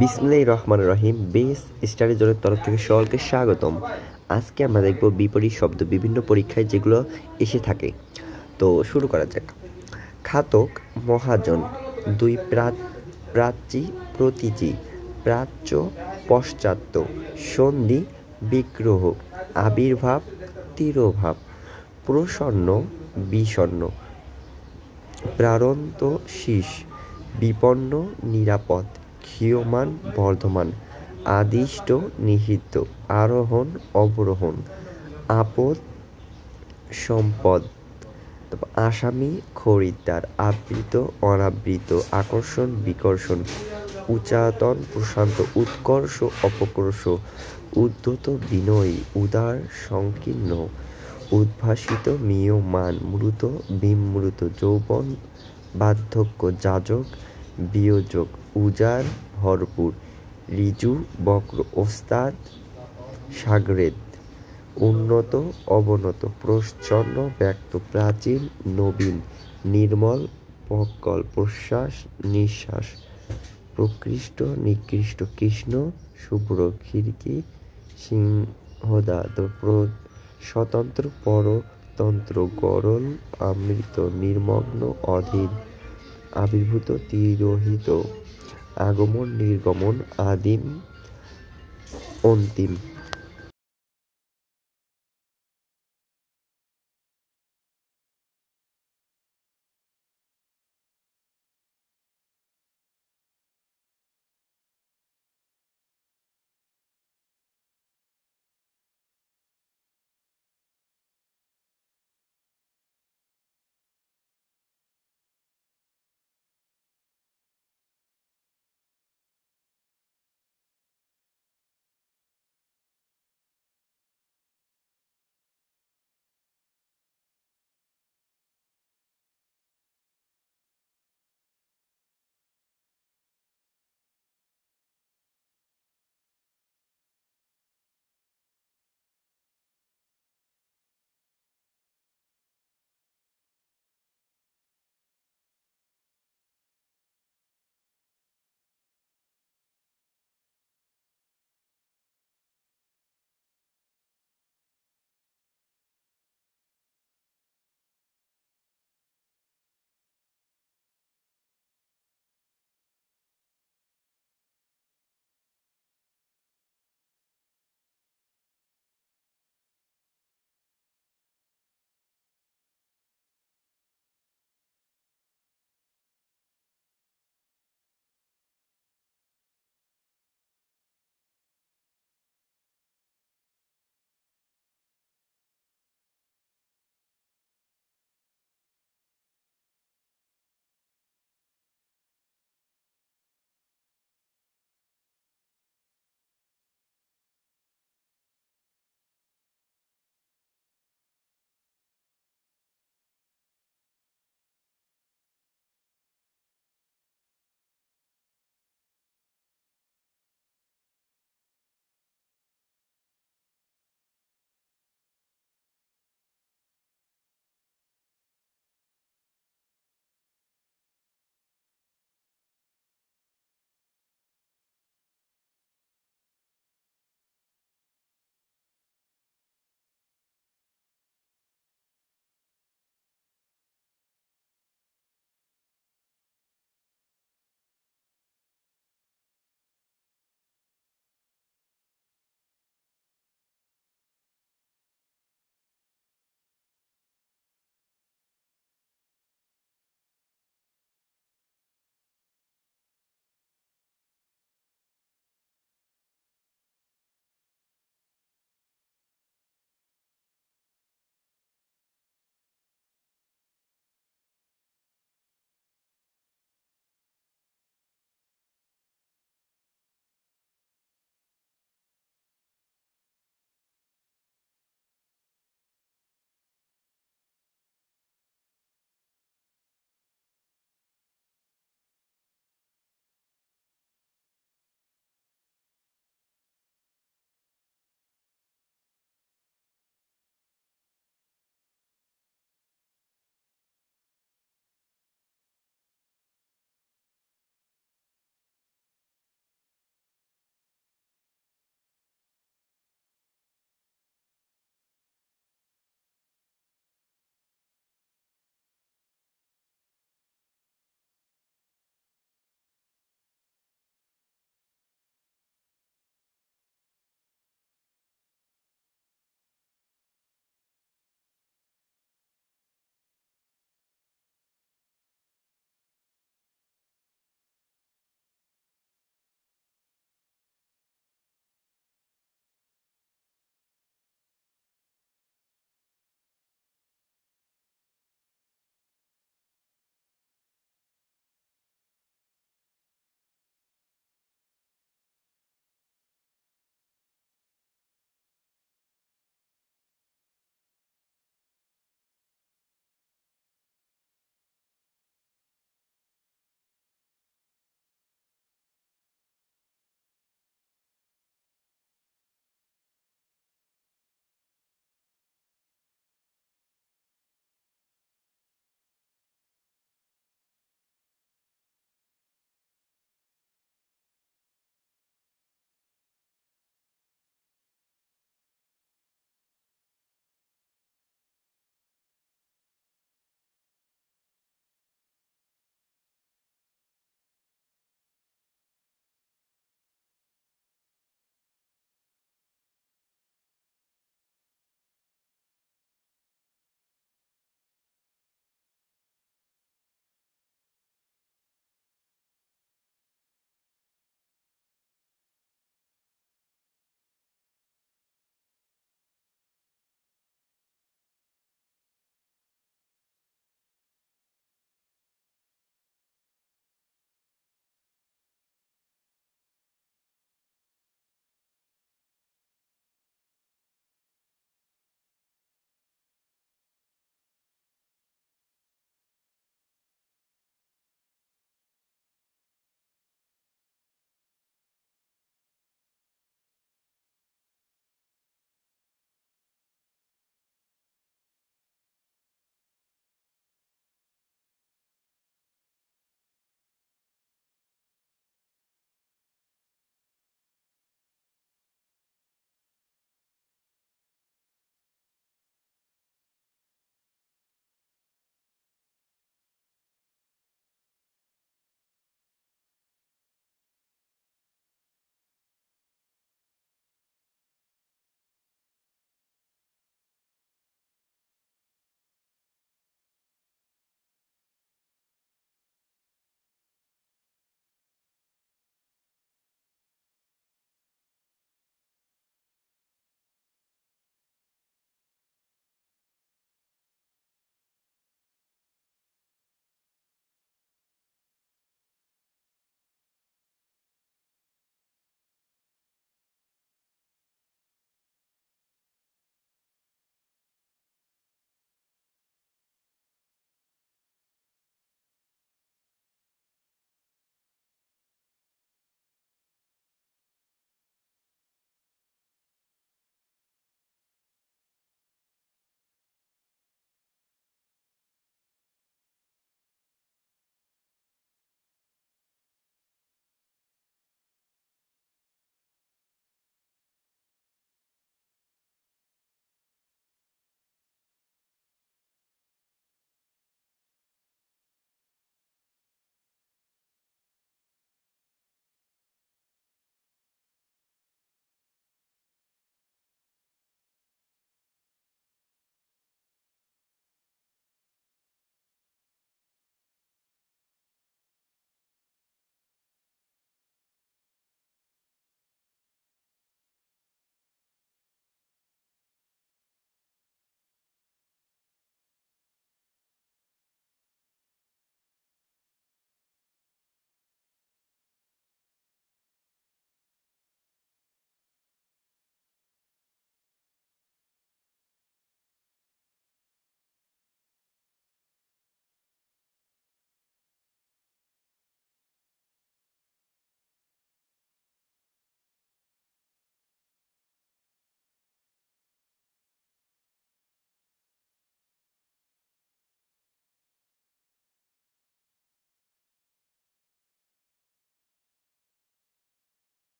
বিসমিল্লাহ রহমান রহিম base study জোনের তরফ থেকে সকলকে স্বাগতম আজকে আমরা দেখব বিপরীত শব্দ বিভিন্ন পরীক্ষায় যেগুলো এসে থাকে তো শুরু করা যাক খাতক মহাজন দুই প্রাচী প্রতীচী প্রাচ্য পশ্চাত্য সন্ধি বিগ্রহ আবির্ভাব তিরোভাব প্রসন্ন বিষণ্ন প্রারন্ত শীষ বিপন্ন নিরাপদ ক্ষীয়মান বর্ধমান আদিষ্ট নিহিত আরোহণ অবরোহণ আপদ সম্পদ আসামি খরিদ্দার আবৃত অনাবৃত আকর্ষণ বিকর্ষণ উচ্চাতন প্রশান্ত উৎকর্ষ অপকর্ষ উদ্যত বিনয়ী উদার সংকীর্ণ উদ্ভাসিত মিয়মান মৃত বিমৃত যৌবন বার্ধক্য যাজক বিয়োজক উজার ভরপুর ঋজু বক্র ওস্তাদ সাগরেদ উন্নত অবনত প্রচ্ছন্ন ব্যক্ত প্রাচীন নবীন নির্মল পকল প্রশ্বাস নিঃশ্বাস প্রকৃষ্ট নিকৃষ্ট কৃষ্ণ শুভ্র খিড়কি সিংহদাদ স্বতন্ত্র পরতন্ত্র গরল আমৃত নির্মগ্ন অধীর আবির্ভূত তিরোহিত আগমন নির্গমন আদিম অন্তিম